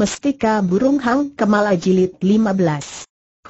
Mestika Burung Hang Kemala Jilid 15.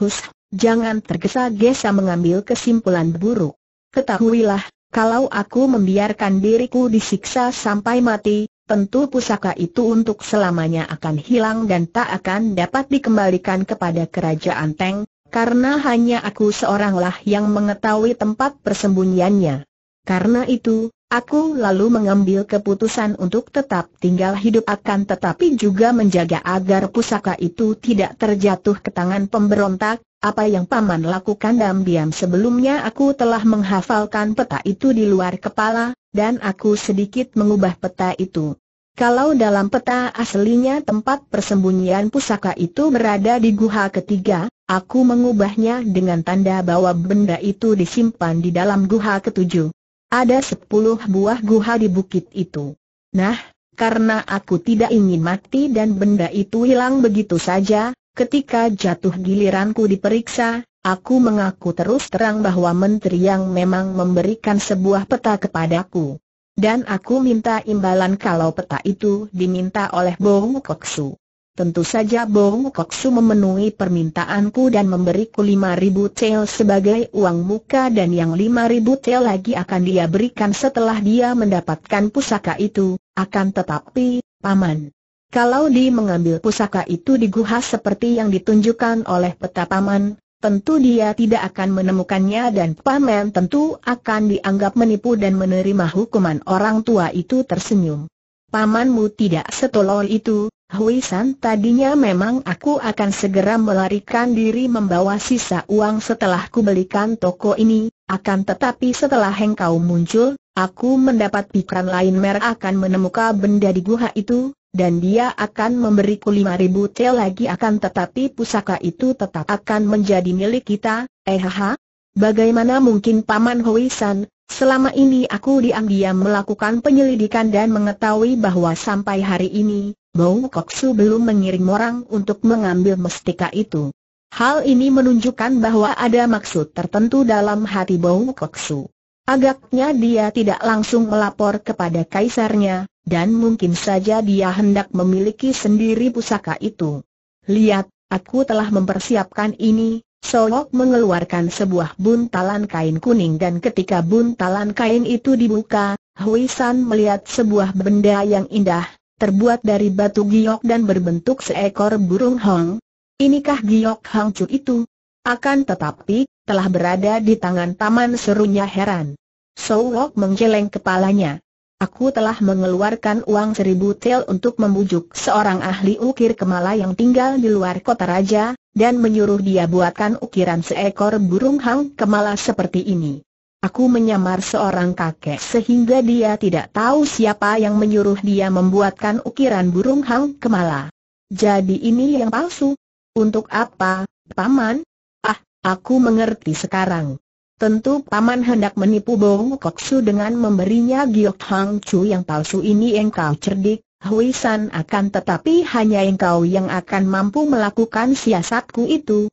Hus, jangan tergesa-gesa mengambil kesimpulan buruk. Ketahuilah, kalau aku membiarkan diriku disiksa sampai mati, tentu pusaka itu untuk selamanya akan hilang dan tak akan dapat dikembalikan kepada kerajaan Teng, karena hanya aku seoranglah yang mengetahui tempat persembunyiannya. Karena itu, Aku lalu mengambil keputusan untuk tetap tinggal hidup akan tetapi juga menjaga agar pusaka itu tidak terjatuh ke tangan pemberontak, apa yang paman lakukan dalam diam sebelumnya aku telah menghafalkan peta itu di luar kepala, dan aku sedikit mengubah peta itu. Kalau dalam peta aslinya tempat persembunyian pusaka itu berada di guha ketiga, aku mengubahnya dengan tanda bahwa benda itu disimpan di dalam guha ketujuh. Ada sepuluh buah guha di bukit itu. Nah, karena aku tidak ingin mati dan benda itu hilang begitu saja, ketika jatuh giliranku diperiksa, aku mengaku terus terang bahwa menteri yang memang memberikan sebuah peta kepadaku. Dan aku minta imbalan kalau peta itu diminta oleh Bong Koksu. Tentu saja Bong Koksu memenuhi permintaanku dan memberiku 5.000 tel sebagai uang muka dan yang 5.000 tel lagi akan dia berikan setelah dia mendapatkan pusaka itu, akan tetapi, Paman. Kalau dia mengambil pusaka itu di guha seperti yang ditunjukkan oleh peta Paman, tentu dia tidak akan menemukannya dan Paman tentu akan dianggap menipu dan menerima hukuman orang tua itu tersenyum. Pamanmu tidak setolol itu, Hui San tadinya memang aku akan segera melarikan diri membawa sisa uang setelah kubelikan toko ini, akan tetapi setelah engkau muncul, aku mendapat pikiran lain Mer akan menemukan benda di guha itu, dan dia akan memberiku 5000 tel lagi akan tetapi pusaka itu tetap akan menjadi milik kita, eh ha? Bagaimana mungkin Paman Hui San, Selama ini aku diam-diam melakukan penyelidikan dan mengetahui bahwa sampai hari ini, Bau Koksu belum mengirim orang untuk mengambil mestika itu. Hal ini menunjukkan bahwa ada maksud tertentu dalam hati Bau Koksu. Agaknya dia tidak langsung melapor kepada kaisarnya, dan mungkin saja dia hendak memiliki sendiri pusaka itu. Lihat, aku telah mempersiapkan ini, Solok mengeluarkan sebuah buntalan kain kuning dan ketika buntalan kain itu dibuka, Hui San melihat sebuah benda yang indah, terbuat dari batu giok dan berbentuk seekor burung hong. Inikah giok hangcu itu? Akan tetapi, telah berada di tangan taman serunya heran. Sowok menggeleng kepalanya. Aku telah mengeluarkan uang seribu tel untuk membujuk seorang ahli ukir kemala yang tinggal di luar kota raja, dan menyuruh dia buatkan ukiran seekor burung hang kemala seperti ini. Aku menyamar seorang kakek sehingga dia tidak tahu siapa yang menyuruh dia membuatkan ukiran burung hang kemala. Jadi ini yang palsu. Untuk apa, Paman? Ah, aku mengerti sekarang. Tentu Paman hendak menipu Bong Koksu dengan memberinya giok hang cu yang palsu ini engkau cerdik, San akan tetapi hanya engkau yang akan mampu melakukan siasatku itu,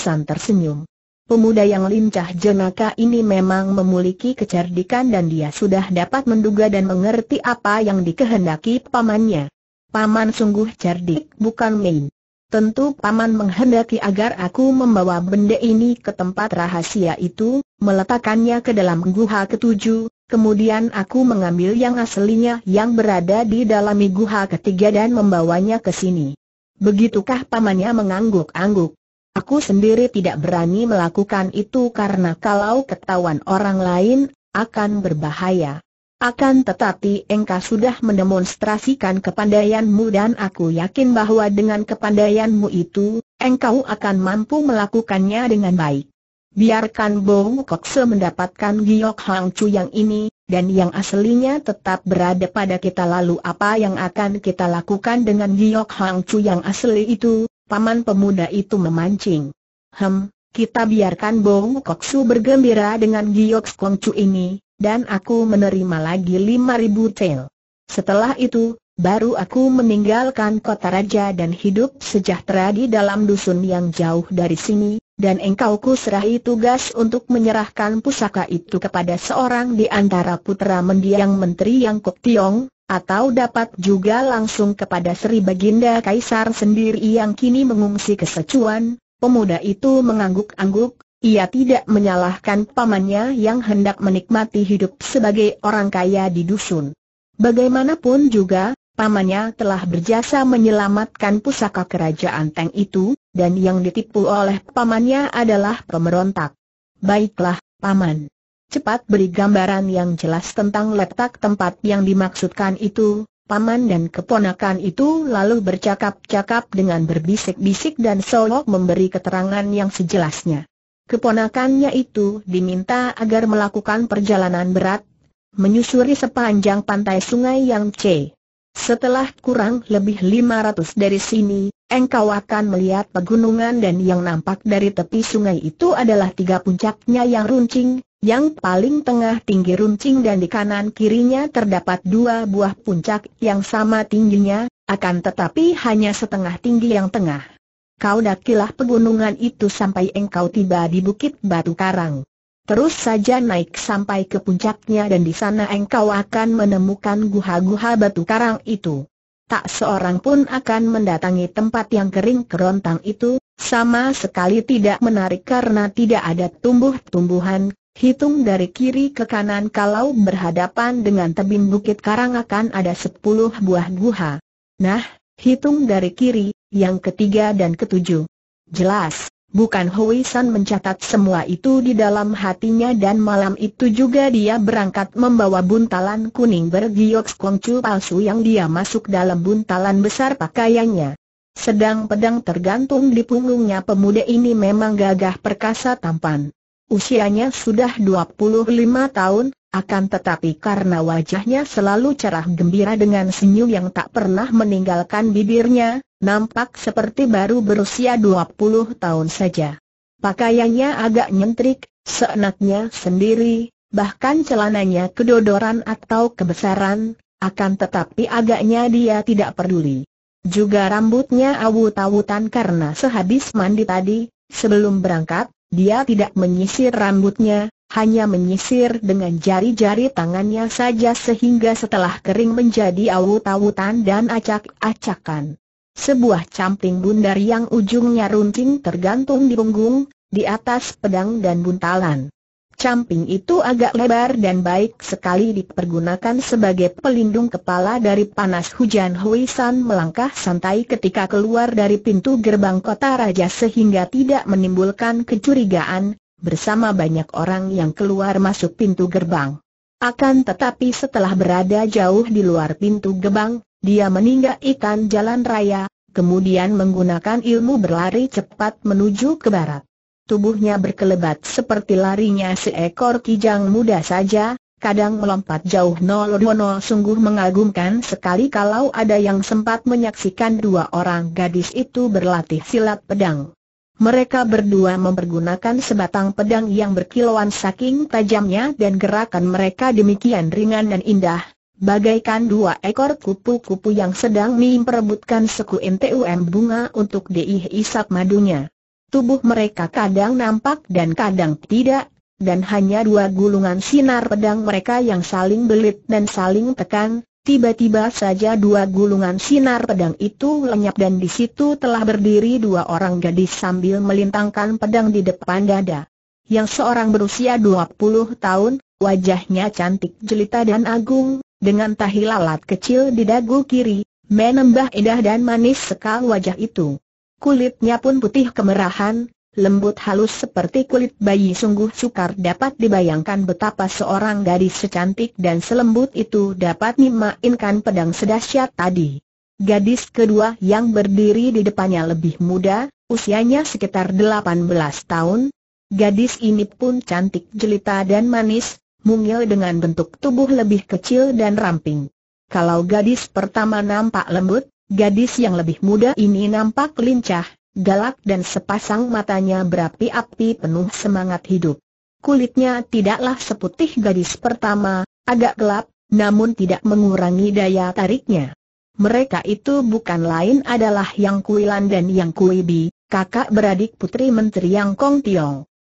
San tersenyum. Pemuda yang lincah jenaka ini memang memiliki kecerdikan dan dia sudah dapat menduga dan mengerti apa yang dikehendaki pamannya. Paman sungguh cerdik bukan main. Tentu paman menghendaki agar aku membawa benda ini ke tempat rahasia itu, meletakkannya ke dalam guha ketujuh, kemudian aku mengambil yang aslinya yang berada di dalam guha ketiga dan membawanya ke sini. Begitukah pamannya mengangguk-angguk? Aku sendiri tidak berani melakukan itu karena kalau ketahuan orang lain, akan berbahaya. Akan tetapi engkau sudah mendemonstrasikan kepandaianmu dan aku yakin bahwa dengan kepandaianmu itu, engkau akan mampu melakukannya dengan baik. Biarkan Bong Kokse mendapatkan Giok Hang Chu yang ini, dan yang aslinya tetap berada pada kita lalu apa yang akan kita lakukan dengan Giok Hang Chu yang asli itu, paman pemuda itu memancing. Hem, kita biarkan Bong Koksu bergembira dengan Giok Kongcu ini, dan aku menerima lagi lima ribu tel. Setelah itu, baru aku meninggalkan kota raja dan hidup sejahtera di dalam dusun yang jauh dari sini, dan engkau kuserahi tugas untuk menyerahkan pusaka itu kepada seorang di antara putra mendiang menteri yang Kok Tiong, atau dapat juga langsung kepada Sri Baginda Kaisar sendiri yang kini mengungsi ke Secuan, pemuda itu mengangguk-angguk, ia tidak menyalahkan pamannya yang hendak menikmati hidup sebagai orang kaya di dusun. Bagaimanapun juga, pamannya telah berjasa menyelamatkan pusaka kerajaan Teng itu, dan yang ditipu oleh pamannya adalah pemberontak. Baiklah, paman cepat beri gambaran yang jelas tentang letak tempat yang dimaksudkan itu, paman dan keponakan itu lalu bercakap-cakap dengan berbisik-bisik dan Solok memberi keterangan yang sejelasnya. Keponakannya itu diminta agar melakukan perjalanan berat, menyusuri sepanjang pantai sungai yang C. Setelah kurang lebih 500 dari sini, engkau akan melihat pegunungan dan yang nampak dari tepi sungai itu adalah tiga puncaknya yang runcing, yang paling tengah tinggi runcing dan di kanan kirinya terdapat dua buah puncak yang sama tingginya, akan tetapi hanya setengah tinggi yang tengah. Kau dakilah pegunungan itu sampai engkau tiba di Bukit Batu Karang. Terus saja naik sampai ke puncaknya dan di sana engkau akan menemukan guha-guha batu karang itu. Tak seorang pun akan mendatangi tempat yang kering kerontang itu, sama sekali tidak menarik karena tidak ada tumbuh-tumbuhan, Hitung dari kiri ke kanan kalau berhadapan dengan tebing bukit karang akan ada sepuluh buah guha. Nah, hitung dari kiri, yang ketiga dan ketujuh. Jelas, bukan Hui San mencatat semua itu di dalam hatinya dan malam itu juga dia berangkat membawa buntalan kuning bergiok kongcu palsu yang dia masuk dalam buntalan besar pakaiannya. Sedang pedang tergantung di punggungnya pemuda ini memang gagah perkasa tampan. Usianya sudah 25 tahun, akan tetapi karena wajahnya selalu cerah gembira dengan senyum yang tak pernah meninggalkan bibirnya, nampak seperti baru berusia 20 tahun saja. Pakaiannya agak nyentrik, seenaknya sendiri, bahkan celananya kedodoran atau kebesaran, akan tetapi agaknya dia tidak peduli. Juga rambutnya awut-awutan karena sehabis mandi tadi, sebelum berangkat, dia tidak menyisir rambutnya, hanya menyisir dengan jari-jari tangannya saja sehingga setelah kering menjadi awut-awutan dan acak-acakan. Sebuah camping bundar yang ujungnya runcing tergantung di punggung, di atas pedang dan buntalan. Camping itu agak lebar dan baik sekali dipergunakan sebagai pelindung kepala dari panas hujan San melangkah santai ketika keluar dari pintu gerbang kota raja sehingga tidak menimbulkan kecurigaan, bersama banyak orang yang keluar masuk pintu gerbang. Akan tetapi setelah berada jauh di luar pintu gerbang, dia meninggalkan jalan raya, kemudian menggunakan ilmu berlari cepat menuju ke barat tubuhnya berkelebat seperti larinya seekor kijang muda saja, kadang melompat jauh nol 020 sungguh mengagumkan sekali kalau ada yang sempat menyaksikan dua orang gadis itu berlatih silat pedang. Mereka berdua mempergunakan sebatang pedang yang berkilauan saking tajamnya dan gerakan mereka demikian ringan dan indah, bagaikan dua ekor kupu-kupu yang sedang memperebutkan seku bunga untuk diisap madunya tubuh mereka kadang nampak dan kadang tidak, dan hanya dua gulungan sinar pedang mereka yang saling belit dan saling tekan, tiba-tiba saja dua gulungan sinar pedang itu lenyap dan di situ telah berdiri dua orang gadis sambil melintangkan pedang di depan dada. Yang seorang berusia 20 tahun, wajahnya cantik jelita dan agung, dengan tahi lalat kecil di dagu kiri, menembah indah dan manis sekali wajah itu. Kulitnya pun putih kemerahan, lembut halus seperti kulit bayi sungguh sukar dapat dibayangkan betapa seorang gadis secantik dan selembut itu dapat memainkan pedang sedasyat tadi. Gadis kedua yang berdiri di depannya lebih muda, usianya sekitar 18 tahun. Gadis ini pun cantik jelita dan manis, mungil dengan bentuk tubuh lebih kecil dan ramping. Kalau gadis pertama nampak lembut, Gadis yang lebih muda ini nampak lincah, galak dan sepasang matanya berapi-api penuh semangat hidup. Kulitnya tidaklah seputih gadis pertama, agak gelap, namun tidak mengurangi daya tariknya. Mereka itu bukan lain adalah Yang Kuilan dan Yang Kuibi, kakak beradik putri Menteri Yang Kong Tiong.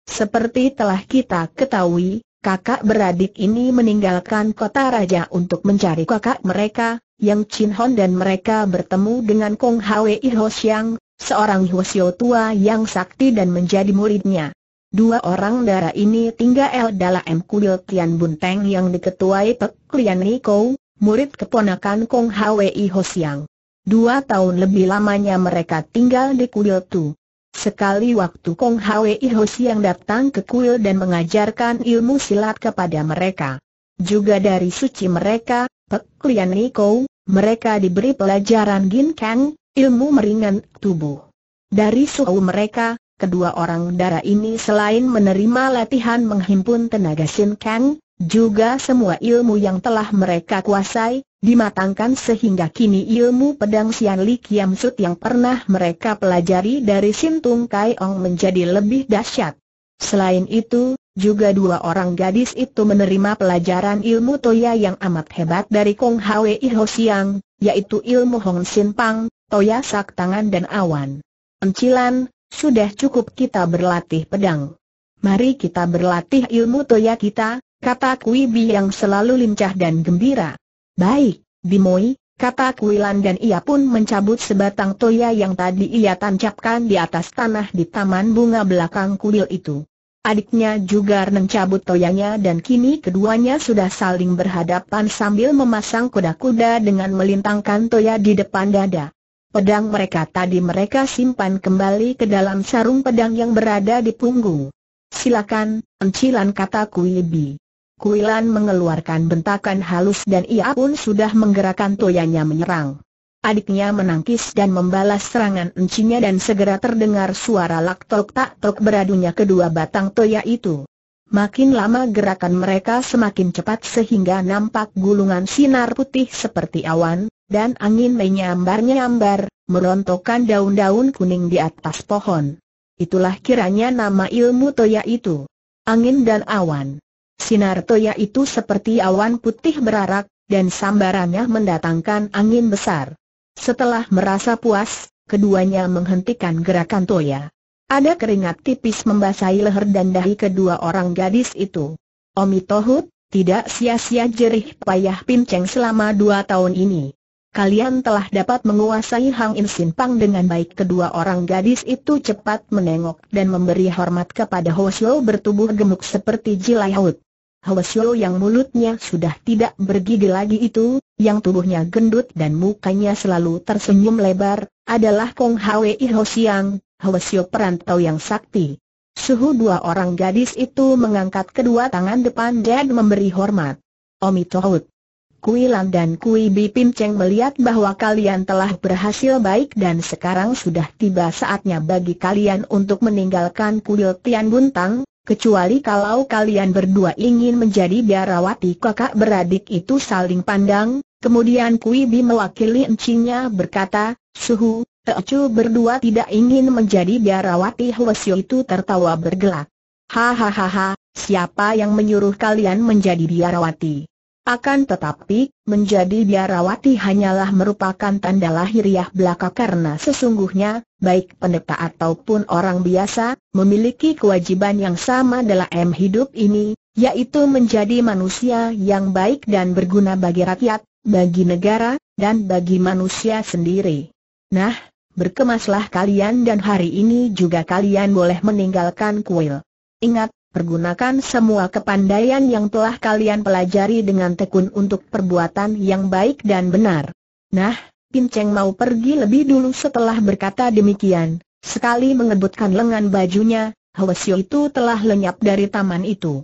Seperti telah kita ketahui, kakak beradik ini meninggalkan kota raja untuk mencari kakak mereka, Yang Chin Hon dan mereka bertemu dengan Kong Hwei Ho Xiang, seorang Hwasyo tua yang sakti dan menjadi muridnya. Dua orang darah ini tinggal dalam kuil Tian Bunteng yang diketuai Pek Lian Niko, murid keponakan Kong Hwei Ho Siang. Dua tahun lebih lamanya mereka tinggal di kuil itu. Sekali waktu Kong Hwei Ho Siang datang ke kuil dan mengajarkan ilmu silat kepada mereka. Juga dari suci mereka, Pek Lian Niko, mereka diberi pelajaran Gin Kang, ilmu meringan tubuh. Dari suhu mereka, kedua orang darah ini selain menerima latihan menghimpun tenaga sin Kang, juga semua ilmu yang telah mereka kuasai, dimatangkan sehingga kini ilmu pedang Sian Li Kiam Sut yang pernah mereka pelajari dari Tung Kai Ong menjadi lebih dahsyat. Selain itu, juga dua orang gadis itu menerima pelajaran ilmu Toya yang amat hebat dari Kong Hwe Ho Siang, yaitu ilmu Hong Sin Pang, Toya Sak Tangan dan Awan. Encilan, sudah cukup kita berlatih pedang. Mari kita berlatih ilmu Toya kita, kata Kui Bi yang selalu lincah dan gembira. Baik, Bimoi, kata Kuilan dan ia pun mencabut sebatang toya yang tadi ia tancapkan di atas tanah di taman bunga belakang kuil itu. Adiknya juga mencabut toyanya dan kini keduanya sudah saling berhadapan sambil memasang kuda-kuda dengan melintangkan toya di depan dada. Pedang mereka tadi mereka simpan kembali ke dalam sarung pedang yang berada di punggung. Silakan, encilan kata Kuibi. Kuilan mengeluarkan bentakan halus dan ia pun sudah menggerakkan toyanya menyerang. Adiknya menangkis dan membalas serangan encinya dan segera terdengar suara laktok tak tok beradunya kedua batang toya itu. Makin lama gerakan mereka semakin cepat sehingga nampak gulungan sinar putih seperti awan, dan angin menyambar-nyambar, merontokkan daun-daun kuning di atas pohon. Itulah kiranya nama ilmu toya itu. Angin dan awan. Sinar Toya itu seperti awan putih berarak, dan sambarannya mendatangkan angin besar. Setelah merasa puas, keduanya menghentikan gerakan Toya. Ada keringat tipis membasahi leher dan dahi kedua orang gadis itu. Om tidak sia-sia jerih payah Pinceng selama dua tahun ini. Kalian telah dapat menguasai Hang In Sin Pang dengan baik kedua orang gadis itu cepat menengok dan memberi hormat kepada Ho bertubuh gemuk seperti Hout. Hwasyo yang mulutnya sudah tidak bergigi lagi itu, yang tubuhnya gendut dan mukanya selalu tersenyum lebar, adalah Kong Hwi Ho Siang, perantau yang sakti. Suhu dua orang gadis itu mengangkat kedua tangan depan dan memberi hormat. Omi Tohut. Kui Lan dan Kui Pim Cheng melihat bahwa kalian telah berhasil baik dan sekarang sudah tiba saatnya bagi kalian untuk meninggalkan kuil Tian Buntang, kecuali kalau kalian berdua ingin menjadi biarawati kakak beradik itu saling pandang, kemudian Kui Bi mewakili encinya berkata, Suhu, Teocu berdua tidak ingin menjadi biarawati Hwasyo itu tertawa bergelak. Hahaha, siapa yang menyuruh kalian menjadi biarawati? Akan tetapi, menjadi biarawati hanyalah merupakan tanda lahiriah belaka karena sesungguhnya, baik pendeta ataupun orang biasa, memiliki kewajiban yang sama dalam hidup ini, yaitu menjadi manusia yang baik dan berguna bagi rakyat, bagi negara, dan bagi manusia sendiri. Nah, berkemaslah kalian dan hari ini juga kalian boleh meninggalkan kuil. Ingat, Pergunakan semua kepandaian yang telah kalian pelajari dengan tekun untuk perbuatan yang baik dan benar. Nah, Pinceng mau pergi lebih dulu setelah berkata demikian. Sekali mengebutkan lengan bajunya, Hwasyo itu telah lenyap dari taman itu.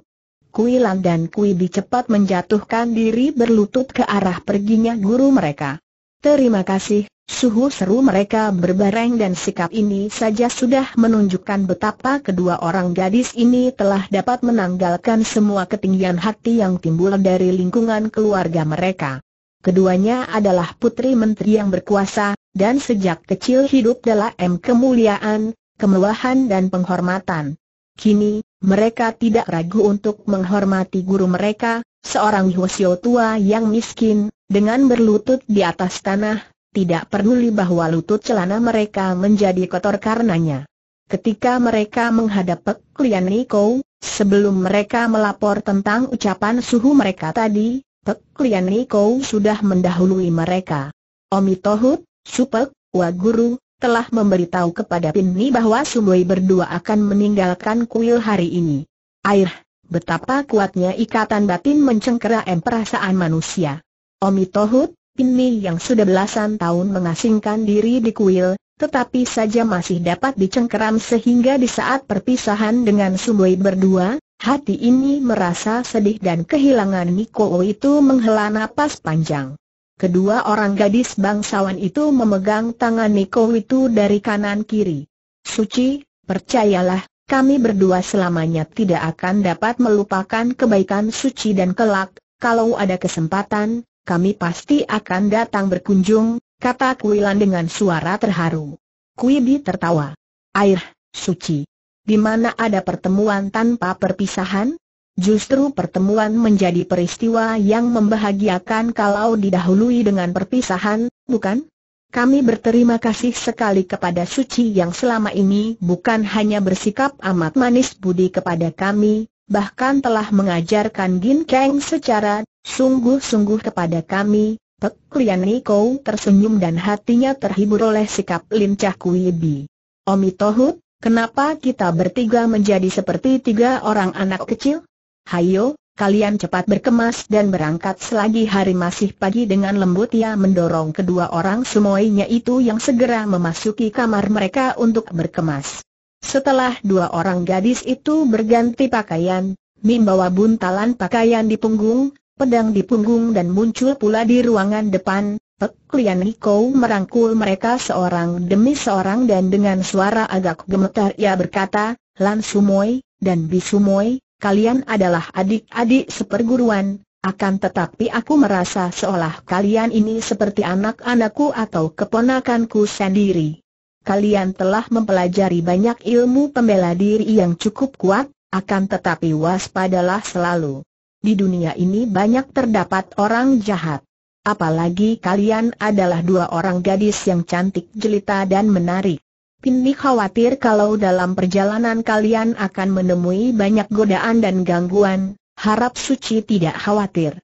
Kui Lan dan Kui Bi cepat menjatuhkan diri berlutut ke arah perginya guru mereka. Terima kasih, Suhu seru mereka berbareng dan sikap ini saja sudah menunjukkan betapa kedua orang gadis ini telah dapat menanggalkan semua ketinggian hati yang timbul dari lingkungan keluarga mereka. Keduanya adalah putri menteri yang berkuasa, dan sejak kecil hidup dalam kemuliaan, kemewahan dan penghormatan. Kini, mereka tidak ragu untuk menghormati guru mereka, seorang Hwasyo tua yang miskin, dengan berlutut di atas tanah, tidak peduli bahwa lutut celana mereka menjadi kotor karenanya. Ketika mereka menghadap Pek Lian Niko, sebelum mereka melapor tentang ucapan suhu mereka tadi, Pek Lian Niko sudah mendahului mereka. Omi Tohut, Supek, Waguru, telah memberitahu kepada Pinni bahwa Sumboi berdua akan meninggalkan kuil hari ini. Air, betapa kuatnya ikatan batin mencengkeram perasaan manusia. Omi Tohut, ini yang sudah belasan tahun mengasingkan diri di kuil, tetapi saja masih dapat dicengkeram sehingga di saat perpisahan dengan Sumboi berdua, hati ini merasa sedih dan kehilangan Niko itu menghela napas panjang. Kedua orang gadis bangsawan itu memegang tangan Niko itu dari kanan kiri. Suci, percayalah, kami berdua selamanya tidak akan dapat melupakan kebaikan Suci dan kelak, kalau ada kesempatan, kami pasti akan datang berkunjung, kata Kuilan dengan suara terharu. Kui Bi tertawa. Air, suci. Di mana ada pertemuan tanpa perpisahan? Justru pertemuan menjadi peristiwa yang membahagiakan kalau didahului dengan perpisahan, bukan? Kami berterima kasih sekali kepada Suci yang selama ini bukan hanya bersikap amat manis budi kepada kami, bahkan telah mengajarkan Gin Kang secara sungguh-sungguh kepada kami, Pek Lian Niko tersenyum dan hatinya terhibur oleh sikap lincah Kui Bi. Omi Tohut, kenapa kita bertiga menjadi seperti tiga orang anak kecil? Hayo, kalian cepat berkemas dan berangkat selagi hari masih pagi dengan lembut ia mendorong kedua orang semuanya itu yang segera memasuki kamar mereka untuk berkemas. Setelah dua orang gadis itu berganti pakaian, Mim bawa buntalan pakaian di punggung, pedang di punggung dan muncul pula di ruangan depan, Pek Lian Hiko merangkul mereka seorang demi seorang dan dengan suara agak gemetar ia berkata, Lan Sumoy, dan Bisumoy, kalian adalah adik-adik seperguruan, akan tetapi aku merasa seolah kalian ini seperti anak-anakku atau keponakanku sendiri kalian telah mempelajari banyak ilmu pembela diri yang cukup kuat, akan tetapi waspadalah selalu. Di dunia ini banyak terdapat orang jahat. Apalagi kalian adalah dua orang gadis yang cantik jelita dan menarik. Pinni khawatir kalau dalam perjalanan kalian akan menemui banyak godaan dan gangguan, harap suci tidak khawatir.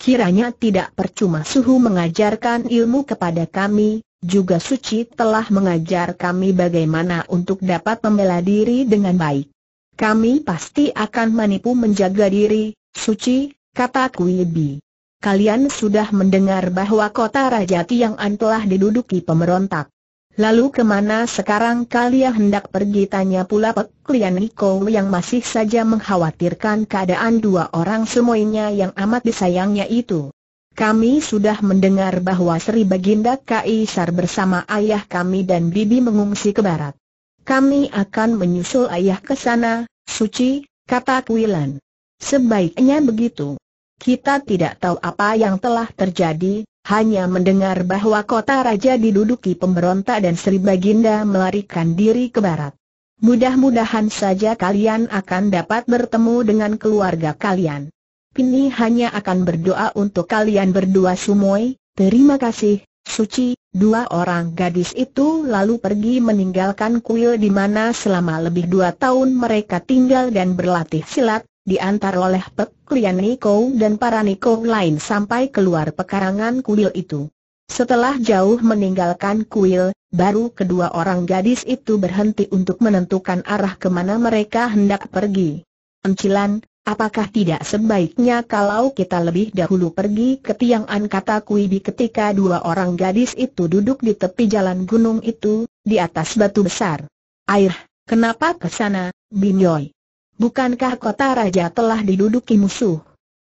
Kiranya tidak percuma suhu mengajarkan ilmu kepada kami, juga Suci telah mengajar kami bagaimana untuk dapat membela diri dengan baik. Kami pasti akan menipu menjaga diri, Suci, kata Kuibi. Kalian sudah mendengar bahwa kota Raja Tiang'an telah diduduki pemberontak. Lalu kemana sekarang kalian hendak pergi tanya pula Pek Lian Niko yang masih saja mengkhawatirkan keadaan dua orang semuanya yang amat disayangnya itu. Kami sudah mendengar bahwa Sri Baginda Kaisar bersama ayah kami dan bibi mengungsi ke barat. Kami akan menyusul ayah ke sana, suci, kata Kuilan. Sebaiknya begitu. Kita tidak tahu apa yang telah terjadi, hanya mendengar bahwa kota raja diduduki pemberontak dan Sri Baginda melarikan diri ke barat. Mudah-mudahan saja kalian akan dapat bertemu dengan keluarga kalian. Pini hanya akan berdoa untuk kalian berdua Sumoi, terima kasih, Suci, dua orang gadis itu lalu pergi meninggalkan kuil di mana selama lebih dua tahun mereka tinggal dan berlatih silat, diantar oleh Pek Niko dan para Niko lain sampai keluar pekarangan kuil itu. Setelah jauh meninggalkan kuil, baru kedua orang gadis itu berhenti untuk menentukan arah kemana mereka hendak pergi. Encilan, Apakah tidak sebaiknya kalau kita lebih dahulu pergi ke Tiang An kata Kuibi ketika dua orang gadis itu duduk di tepi jalan gunung itu, di atas batu besar. Air, kenapa ke sana, Binyoy? Bukankah kota raja telah diduduki musuh?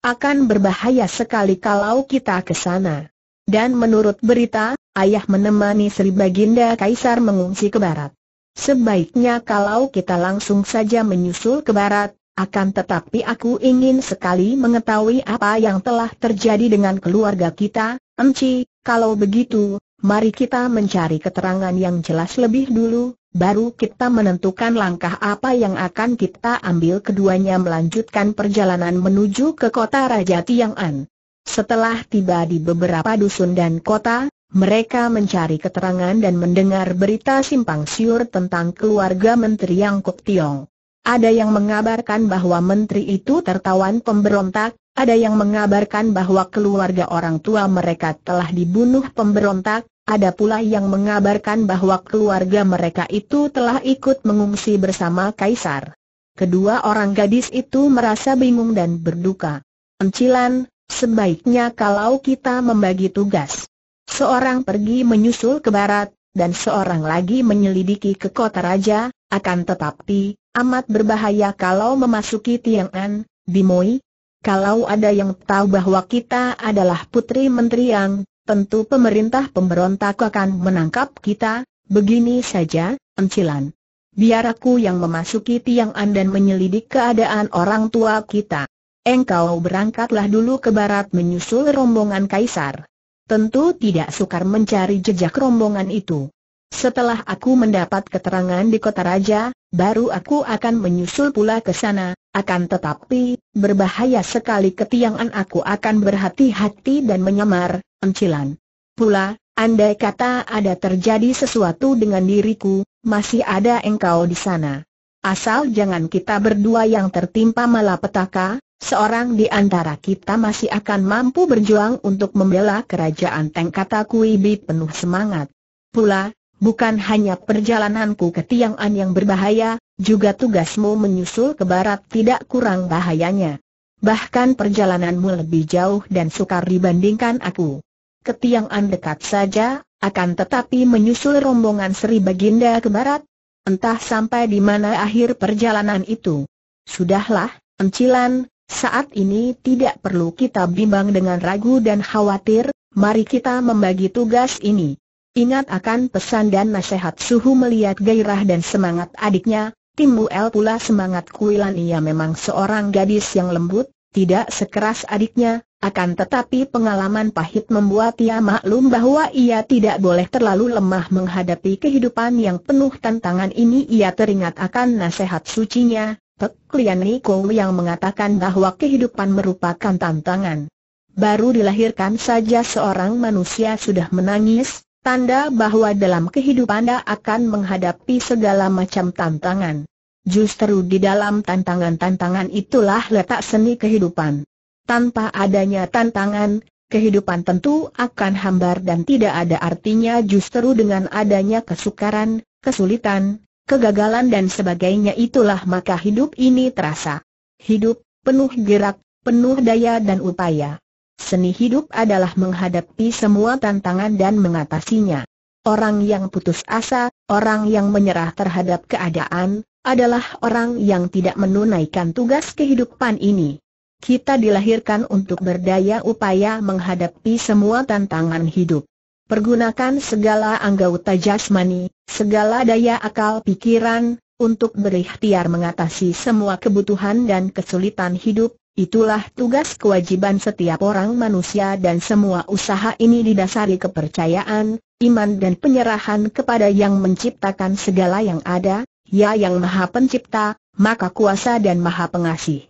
Akan berbahaya sekali kalau kita ke sana. Dan menurut berita, ayah menemani Sri Baginda Kaisar mengungsi ke barat. Sebaiknya kalau kita langsung saja menyusul ke barat, akan tetapi aku ingin sekali mengetahui apa yang telah terjadi dengan keluarga kita, Emci, kalau begitu, mari kita mencari keterangan yang jelas lebih dulu, baru kita menentukan langkah apa yang akan kita ambil keduanya melanjutkan perjalanan menuju ke kota Raja Tiang'an. Setelah tiba di beberapa dusun dan kota, mereka mencari keterangan dan mendengar berita simpang siur tentang keluarga Menteri Yang Kuk Tiong. Ada yang mengabarkan bahwa menteri itu tertawan pemberontak, ada yang mengabarkan bahwa keluarga orang tua mereka telah dibunuh pemberontak, ada pula yang mengabarkan bahwa keluarga mereka itu telah ikut mengungsi bersama kaisar. Kedua orang gadis itu merasa bingung dan berduka. Encilan, sebaiknya kalau kita membagi tugas. Seorang pergi menyusul ke barat, dan seorang lagi menyelidiki ke kota raja, akan tetapi, Amat berbahaya kalau memasuki tiang Tiang'an, Bimoi. Kalau ada yang tahu bahwa kita adalah putri menteri yang, tentu pemerintah pemberontak akan menangkap kita, begini saja, encilan. Biar aku yang memasuki Tiang'an dan menyelidik keadaan orang tua kita. Engkau berangkatlah dulu ke barat menyusul rombongan kaisar. Tentu tidak sukar mencari jejak rombongan itu. Setelah aku mendapat keterangan di kota raja, baru aku akan menyusul pula ke sana, akan tetapi, berbahaya sekali ketiangan aku akan berhati-hati dan menyamar, encilan. Pula, andai kata ada terjadi sesuatu dengan diriku, masih ada engkau di sana. Asal jangan kita berdua yang tertimpa malapetaka, seorang di antara kita masih akan mampu berjuang untuk membela kerajaan Teng kata penuh semangat. Pula, Bukan hanya perjalananku ke Tiang'an yang berbahaya, juga tugasmu menyusul ke barat tidak kurang bahayanya. Bahkan perjalananmu lebih jauh dan sukar dibandingkan aku. Ke Tiang'an dekat saja, akan tetapi menyusul rombongan Sri Baginda ke barat, entah sampai di mana akhir perjalanan itu. Sudahlah, Encilan, saat ini tidak perlu kita bimbang dengan ragu dan khawatir, mari kita membagi tugas ini. Ingat akan pesan dan nasihat Suhu melihat gairah dan semangat adiknya, Tim El pula semangat Kuilan ia memang seorang gadis yang lembut, tidak sekeras adiknya, akan tetapi pengalaman pahit membuat ia maklum bahwa ia tidak boleh terlalu lemah menghadapi kehidupan yang penuh tantangan ini ia teringat akan nasihat sucinya, Pek Lian Niko yang mengatakan bahwa kehidupan merupakan tantangan. Baru dilahirkan saja seorang manusia sudah menangis, Tanda bahwa dalam kehidupan Anda akan menghadapi segala macam tantangan. Justru di dalam tantangan-tantangan itulah letak seni kehidupan. Tanpa adanya tantangan, kehidupan tentu akan hambar dan tidak ada artinya justru dengan adanya kesukaran, kesulitan, kegagalan dan sebagainya itulah maka hidup ini terasa. Hidup, penuh gerak, penuh daya dan upaya. Seni hidup adalah menghadapi semua tantangan dan mengatasinya. Orang yang putus asa, orang yang menyerah terhadap keadaan, adalah orang yang tidak menunaikan tugas kehidupan ini. Kita dilahirkan untuk berdaya upaya menghadapi semua tantangan hidup. Pergunakan segala anggota jasmani, segala daya akal pikiran, untuk berikhtiar mengatasi semua kebutuhan dan kesulitan hidup, Itulah tugas kewajiban setiap orang manusia dan semua usaha ini didasari kepercayaan, iman dan penyerahan kepada yang menciptakan segala yang ada, ya yang maha pencipta, maka kuasa dan maha pengasih.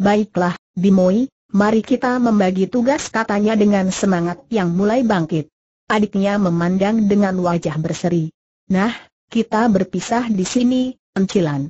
Baiklah, Bimoi, mari kita membagi tugas katanya dengan semangat yang mulai bangkit. Adiknya memandang dengan wajah berseri. Nah, kita berpisah di sini, Encilan.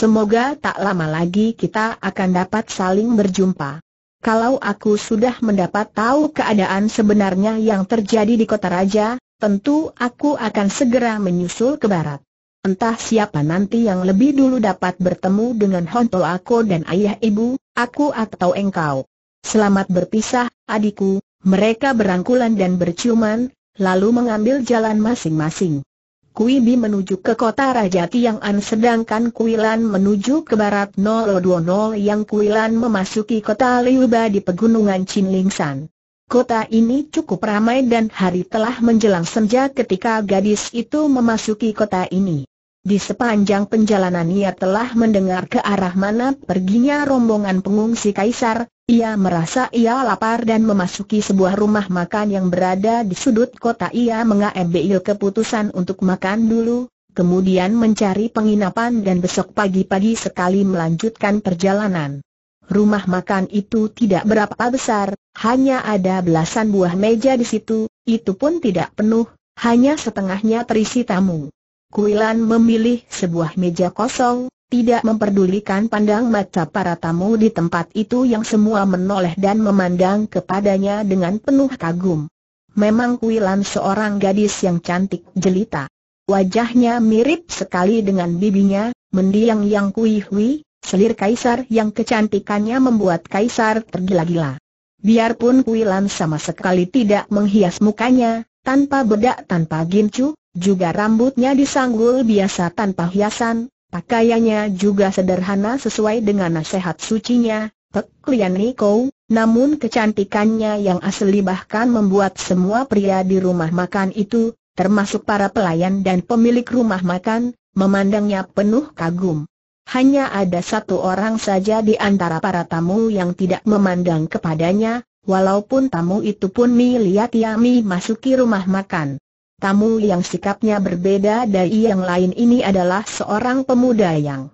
Semoga tak lama lagi kita akan dapat saling berjumpa. Kalau aku sudah mendapat tahu keadaan sebenarnya yang terjadi di kota raja, tentu aku akan segera menyusul ke barat. Entah siapa nanti yang lebih dulu dapat bertemu dengan Honto aku dan ayah ibu, aku atau engkau. Selamat berpisah, adikku. Mereka berangkulan dan berciuman, lalu mengambil jalan masing-masing. Kui Bi menuju ke kota Raja an, sedangkan Kuilan menuju ke barat 020 yang Kuilan memasuki kota Liuba di pegunungan Chinlingsan. Kota ini cukup ramai dan hari telah menjelang senja ketika gadis itu memasuki kota ini. Di sepanjang perjalanan ia telah mendengar ke arah mana perginya rombongan pengungsi kaisar, ia merasa ia lapar dan memasuki sebuah rumah makan yang berada di sudut kota ia mengambil keputusan untuk makan dulu, kemudian mencari penginapan dan besok pagi-pagi sekali melanjutkan perjalanan. Rumah makan itu tidak berapa besar, hanya ada belasan buah meja di situ, itu pun tidak penuh, hanya setengahnya terisi tamu. Kuilan memilih sebuah meja kosong, tidak memperdulikan pandang mata para tamu di tempat itu yang semua menoleh dan memandang kepadanya dengan penuh kagum. Memang Kuilan seorang gadis yang cantik jelita. Wajahnya mirip sekali dengan bibinya, mendiang yang Kui Hui, selir kaisar yang kecantikannya membuat kaisar tergila-gila. Biarpun Kuilan sama sekali tidak menghias mukanya, tanpa bedak tanpa gincu, juga rambutnya disanggul biasa tanpa hiasan, Pakaiannya juga sederhana sesuai dengan nasihat sucinya, Pek Lian Niko, namun kecantikannya yang asli bahkan membuat semua pria di rumah makan itu, termasuk para pelayan dan pemilik rumah makan, memandangnya penuh kagum. Hanya ada satu orang saja di antara para tamu yang tidak memandang kepadanya, walaupun tamu itu pun melihat Yami masuki rumah makan. Tamu yang sikapnya berbeda dari yang lain ini adalah seorang pemuda yang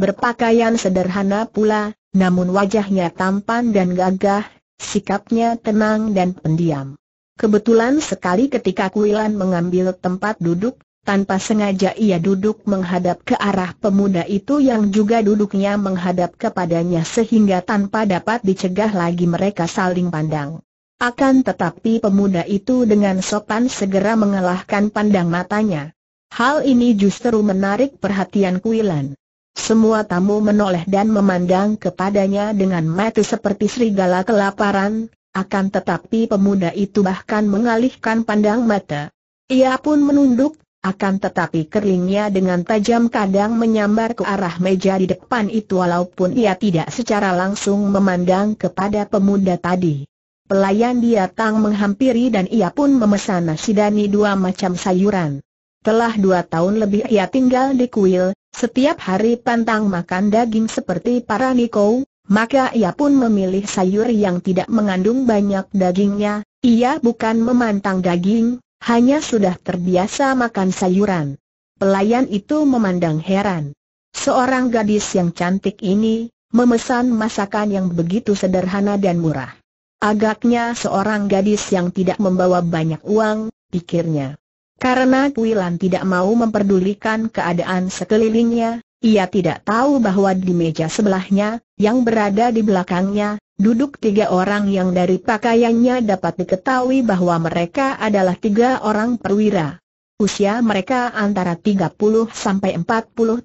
berpakaian sederhana pula, namun wajahnya tampan dan gagah, sikapnya tenang dan pendiam. Kebetulan sekali ketika Kuilan mengambil tempat duduk, tanpa sengaja ia duduk menghadap ke arah pemuda itu yang juga duduknya menghadap kepadanya sehingga tanpa dapat dicegah lagi mereka saling pandang. Akan tetapi pemuda itu dengan sopan segera mengalahkan pandang matanya. Hal ini justru menarik perhatian Kuilan. Semua tamu menoleh dan memandang kepadanya dengan mata seperti serigala kelaparan, akan tetapi pemuda itu bahkan mengalihkan pandang mata. Ia pun menunduk, akan tetapi keringnya dengan tajam kadang menyambar ke arah meja di depan itu walaupun ia tidak secara langsung memandang kepada pemuda tadi. Pelayan dia tang menghampiri dan ia pun memesan nasi dani dua macam sayuran. Telah dua tahun lebih ia tinggal di kuil, setiap hari pantang makan daging seperti para Niko, maka ia pun memilih sayur yang tidak mengandung banyak dagingnya, ia bukan memantang daging, hanya sudah terbiasa makan sayuran. Pelayan itu memandang heran. Seorang gadis yang cantik ini, memesan masakan yang begitu sederhana dan murah. Agaknya seorang gadis yang tidak membawa banyak uang, pikirnya. Karena Kuilan tidak mau memperdulikan keadaan sekelilingnya, ia tidak tahu bahwa di meja sebelahnya, yang berada di belakangnya, duduk tiga orang yang dari pakaiannya dapat diketahui bahwa mereka adalah tiga orang perwira. Usia mereka antara 30 sampai 40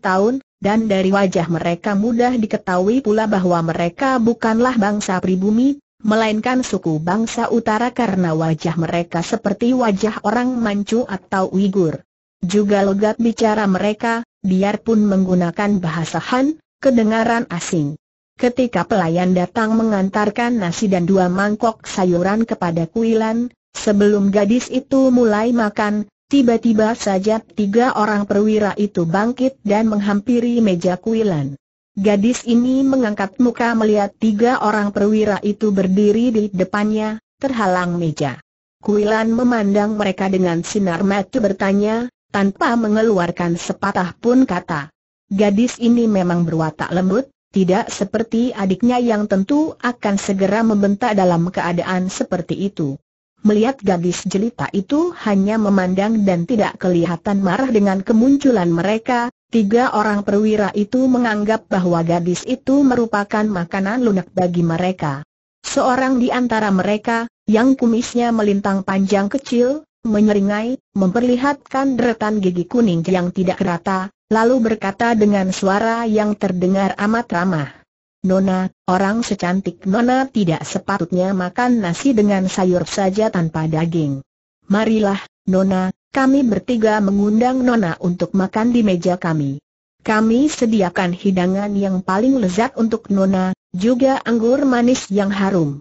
tahun, dan dari wajah mereka mudah diketahui pula bahwa mereka bukanlah bangsa pribumi melainkan suku bangsa utara karena wajah mereka seperti wajah orang Manchu atau Uighur. Juga logat bicara mereka, biarpun menggunakan bahasa Han, kedengaran asing. Ketika pelayan datang mengantarkan nasi dan dua mangkok sayuran kepada Kuilan, sebelum gadis itu mulai makan, tiba-tiba saja tiga orang perwira itu bangkit dan menghampiri meja Kuilan. Gadis ini mengangkat muka melihat tiga orang perwira itu berdiri di depannya, terhalang meja. Kuilan memandang mereka dengan sinar mata bertanya, tanpa mengeluarkan sepatah pun kata. Gadis ini memang berwatak lembut, tidak seperti adiknya yang tentu akan segera membentak dalam keadaan seperti itu. Melihat gadis jelita itu hanya memandang dan tidak kelihatan marah dengan kemunculan mereka, Tiga orang perwira itu menganggap bahwa gadis itu merupakan makanan lunak bagi mereka. Seorang di antara mereka, yang kumisnya melintang panjang kecil, menyeringai, memperlihatkan deretan gigi kuning yang tidak rata, lalu berkata dengan suara yang terdengar amat ramah. Nona, orang secantik Nona tidak sepatutnya makan nasi dengan sayur saja tanpa daging. Marilah, Nona, kami bertiga mengundang Nona untuk makan di meja kami. Kami sediakan hidangan yang paling lezat untuk Nona, juga anggur manis yang harum.